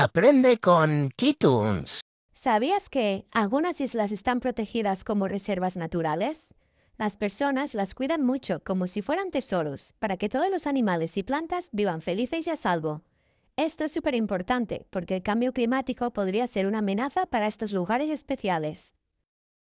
Aprende con Kitunes. ¿Sabías que algunas islas están protegidas como reservas naturales? Las personas las cuidan mucho como si fueran tesoros para que todos los animales y plantas vivan felices y a salvo. Esto es súper importante porque el cambio climático podría ser una amenaza para estos lugares especiales.